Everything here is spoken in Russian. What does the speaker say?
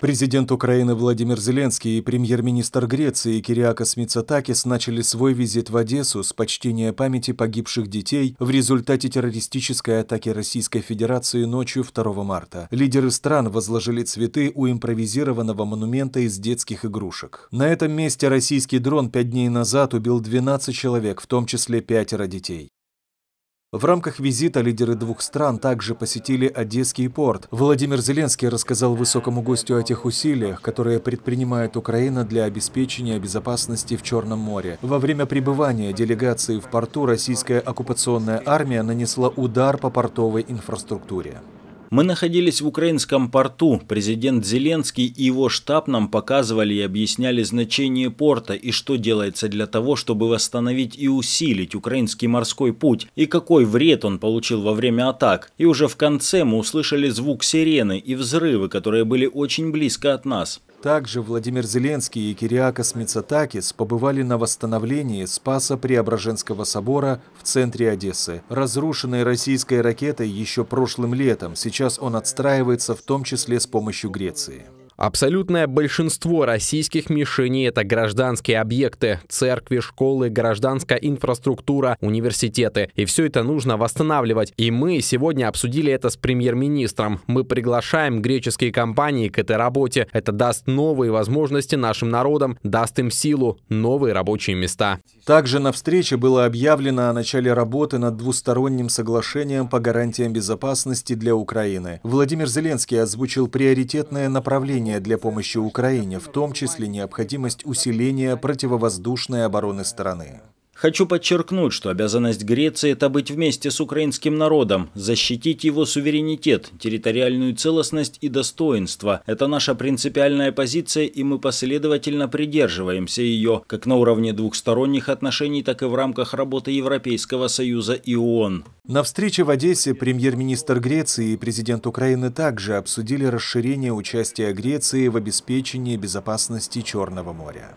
Президент Украины Владимир Зеленский и премьер-министр Греции Кириакос Мицотакис начали свой визит в Одессу с почтения памяти погибших детей в результате террористической атаки Российской Федерации ночью 2 марта. Лидеры стран возложили цветы у импровизированного монумента из детских игрушек. На этом месте российский дрон пять дней назад убил 12 человек, в том числе пятеро детей. В рамках визита лидеры двух стран также посетили Одесский порт. Владимир Зеленский рассказал высокому гостю о тех усилиях, которые предпринимает Украина для обеспечения безопасности в Черном море. Во время пребывания делегации в порту российская оккупационная армия нанесла удар по портовой инфраструктуре. Мы находились в украинском порту, президент Зеленский и его штаб нам показывали и объясняли значение порта и что делается для того, чтобы восстановить и усилить украинский морской путь, и какой вред он получил во время атак. И уже в конце мы услышали звук сирены и взрывы, которые были очень близко от нас. Также Владимир Зеленский и Кириакос Мицатакис побывали на восстановлении Спаса Преображенского собора в центре Одессы. разрушенной российской ракетой еще прошлым летом, сейчас он отстраивается в том числе с помощью Греции. Абсолютное большинство российских мишеней – это гражданские объекты, церкви, школы, гражданская инфраструктура, университеты. И все это нужно восстанавливать. И мы сегодня обсудили это с премьер-министром. Мы приглашаем греческие компании к этой работе. Это даст новые возможности нашим народам, даст им силу, новые рабочие места. Также на встрече было объявлено о начале работы над двусторонним соглашением по гарантиям безопасности для Украины. Владимир Зеленский озвучил приоритетное направление требования для помощи Украине, в том числе необходимость усиления противовоздушной обороны страны. Хочу подчеркнуть, что обязанность Греции – это быть вместе с украинским народом, защитить его суверенитет, территориальную целостность и достоинство. Это наша принципиальная позиция, и мы последовательно придерживаемся ее, как на уровне двухсторонних отношений, так и в рамках работы Европейского Союза и ООН. На встрече в Одессе премьер-министр Греции и президент Украины также обсудили расширение участия Греции в обеспечении безопасности Черного моря.